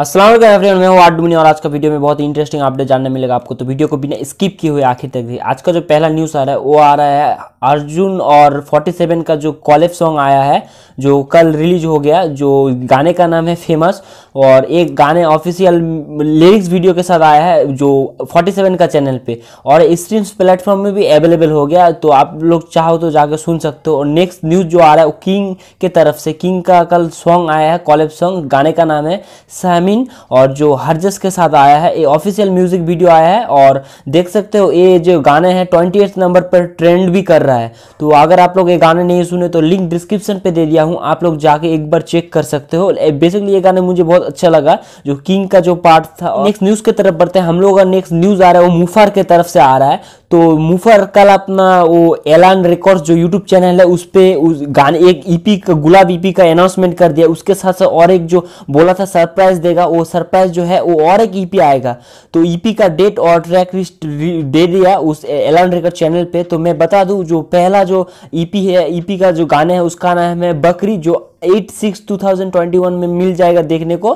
Aslam everyone मैं हूँ आडुनी और आज का वीडियो में बहुत ही इंटरेस्टिंग अपडेट जानने मिलेगा आपको तो वीडियो को बिना स्किप किए हुए आखिर तक भी आज का जो पहला न्यूज़ आ रहा है वो आ रहा है अर्जुन और 47 का जो कॉलेज सॉन्ग आया है जो कल रिलीज हो गया जो गाने का नाम है फेमस और एक गाने ऑफिशियल लिरिक्स वीडियो के साथ आया है जो फोर्टी का चैनल पे और स्ट्रीम्स प्लेटफॉर्म में भी अवेलेबल हो गया तो आप लोग चाहो तो जाकर सुन सकते हो और नेक्स्ट न्यूज़ जो आ रहा है वो किंग के तरफ से किंग का कल सॉन्ग आया है कॉलेफ सॉन्ग गाने का नाम है सहमी अमीन और जो हर्जस के साथ आया है ये ऑफिशियल म्यूजिक वीडियो आया है और देख सकते हो ये जो गाने हैं ट्वेंटी नंबर पर ट्रेंड भी कर रहा है तो अगर आप लोग ये गाने नहीं सुने तो लिंक डिस्क्रिप्शन पे दे दिया हूँ आप लोग जाके एक बार चेक कर सकते हो बेसिकली ये गाने मुझे बहुत अच्छा लगा जो किंग का जो पार्ट था नेक्स्ट न्यूज़ की तरफ बढ़ते हैं हम लोग का नेक्स्ट न्यूज़ आ रहा है वो मुफार के तरफ से आ रहा है तो मुफर कल अपना वो एलान रिकॉर्ड्स जो यूट्यूब चैनल है उस पर उस गाने एक ईपी e का गुलाब ईपी e का अनाउंसमेंट कर दिया उसके साथ साथ और एक जो बोला था सरप्राइज देगा वो सरप्राइज जो है वो और एक ईपी e आएगा तो ईपी का डेट और ट्रैक लिस्ट दे दिया उस एलान रिकॉर्ड चैनल पे तो मैं बता दूँ जो पहला जो ईपी है ईपी का जो गाना है उसका नाम है बकरी जो eight six two thousand twenty one में मिल जाएगा देखने को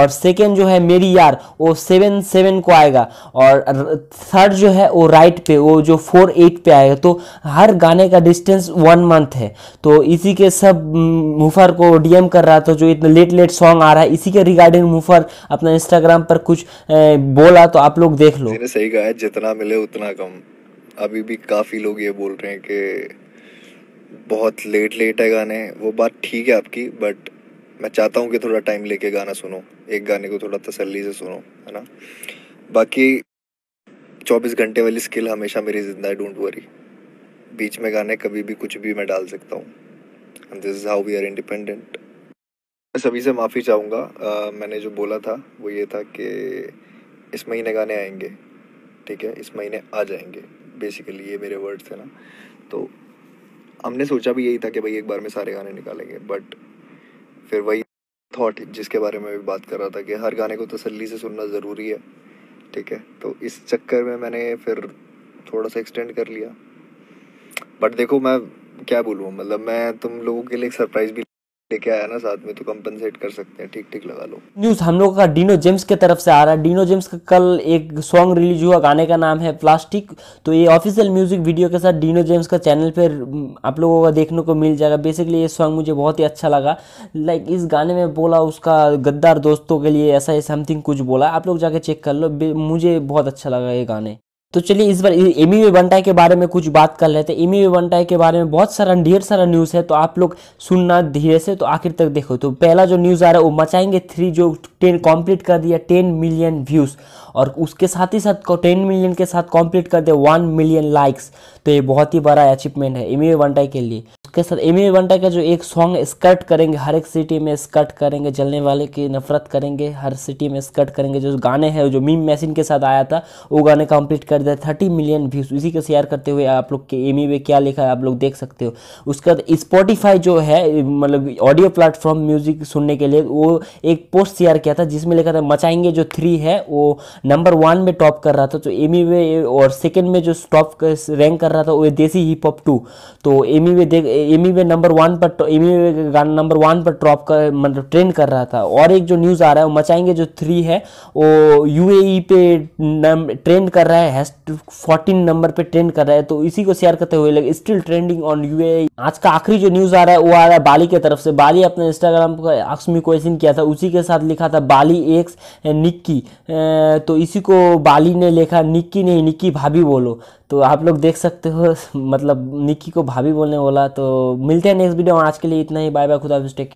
और सेकेंड जो है मेरी यार वो सेवन सेवन को आएगा और थर्ड जो है वो राइट पे वो जो फोर एट पे आएगा तो हर गाने का डिस्टेंस वन मंथ है तो इसी के सब हम्म, मुफर को डीएम कर रहा था जो इतना लेट लेट सॉन्ग आ रहा है इसी के रिगार्डिंग मुफर अपना इंस्टाग्राम पर कुछ बोला तो आप लोग देख लो सही कहा है जितना मिले उतना कम अभी भी काफी लोग ये बोल रहे हैं कि बहुत लेट लेट है गाने वो बात ठीक है आपकी बट मैं चाहता हूँ कि थोड़ा टाइम लेके गाना सुनो एक गाने को थोड़ा तसल्ली से सुनो है ना बाकी चौबीस घंटे वाली स्किल हमेशा मेरी जिंदा है डोंट वरी बीच में गाने कभी भी कुछ भी मैं डाल सकता हूँ this is how we are independent मैं सभी से माफ़ी चाहूँगा मैंने जो बोला था वो ये था कि इस महीने गाने आएंगे ठीक है इस महीने आ जाएंगे बेसिकली ये मेरे वर्ड्स है ना तो हमने सोचा भी यही था कि भाई एक बार में सारे गाने निकालेंगे बट फिर वही थॉट जिसके बारे में भी बात कर रहा था कि हर गाने को तसल्ली से सुनना ज़रूरी है ठीक है तो इस चक्कर में मैंने फिर थोड़ा सा एक्सटेंड कर लिया बट देखो मैं क्या बोलूँ मतलब मैं तुम लोगों के लिए एक सरप्राइज़ भी लेके आया ना साथ में तो कंपनसेट कर सकते हैं ठीक ठीक लगा लो न्यूज हम लोगों का डीनो जेम्स के तरफ से आ रहा है डीनो जेम्स का कल एक सॉन्ग रिलीज हुआ गाने का नाम है प्लास्टिक तो ये ऑफिशियल म्यूजिक वीडियो के साथ डीनो जेम्स का चैनल पर हम्म, आप लोगों का देखने को मिल जाएगा बेसिकली ये सॉन्ग मुझे बहुत ही अच्छा लगा लाइक इस गाने में बोला उसका गद्दार दोस्तों के लिए ऐसा ही समथिंग कुछ बोला आप लोग जाके चेक कर लो मुझे बहुत अच्छा लगा ये गाने तो चलिए इस बार एमी वे बंटाई के बारे में कुछ बात कर लेते हैं एमी वे बंटाई के बारे में बहुत सारा ढेर सारा न्यूज़ है तो आप लोग सुनना धीरे से तो आखिर तक देखो तो पहला जो न्यूज़ आ रहा है वो मचाएंगे थ्री जो टेन कंप्लीट कर दिया टेन मिलियन व्यूज़ और उसके साथ ही साथ टेन मिलियन के साथ कॉम्प्लीट कर दिया वन मिलियन लाइक्स तो ये बहुत ही बड़ा अचीवमेंट है एमी वे बंटाई के लिए उसके साथ एमी बंटा का जो एक सॉन्ग स्कर्ट करेंगे हर एक सिटी में स्कर्ट करेंगे जलने वाले की नफरत करेंगे हर सिटी में स्कर्ट करेंगे जो गाने हैं जो मीम मैसिन के साथ आया था वो गाने कंप्लीट कर दिया थर्टी मिलियन व्यूज उसी का शेयर करते हुए आप लोग के एमी वे e क्या लिखा है आप लोग देख सकते हो उसके बाद स्पॉटिफाई जो है मतलब ऑडियो प्लेटफॉर्म म्यूजिक सुनने के लिए वो एक पोस्ट शेयर किया था जिसमें लिखा था मचाएंगे जो थ्री है वो नंबर वन में टॉप कर रहा था तो एमी वे e और सेकेंड में जो टॉप रैंक कर रहा था वो देसी हिप हॉप टू तो एमी वे e देख एमी वे नंबर वन पर Emiway number one पर टॉप कर मतलब ट्रेंड कर रहा था और एक जो न्यूज़ आ रहा है वो मचाएंगे जो थ्री है वो यू e पे ट्रेंड कर रहा है फोर्टीन नंबर पे ट्रेंड कर रहा है तो इसी को शेयर करते हुए लगे स्टिल ट्रेंडिंग ऑन यू आज का आखिरी जो न्यूज़ आ रहा है वो आ रहा है बाली की तरफ से बाली अपने इंस्टाग्राम पर अक्स में क्वेश्चन किया था उसी के साथ लिखा था बाली एक्स निक्की तो इसी को बाली ने लिखा निक्की नहीं निक्की भाभी बोलो तो आप लोग देख सकते हो मतलब निक्की को भाभी बोलने बोला तो मिलते हैं नेक्स्ट वीडियो आज के लिए इतना ही बाय बाय खुदा मिस्टेक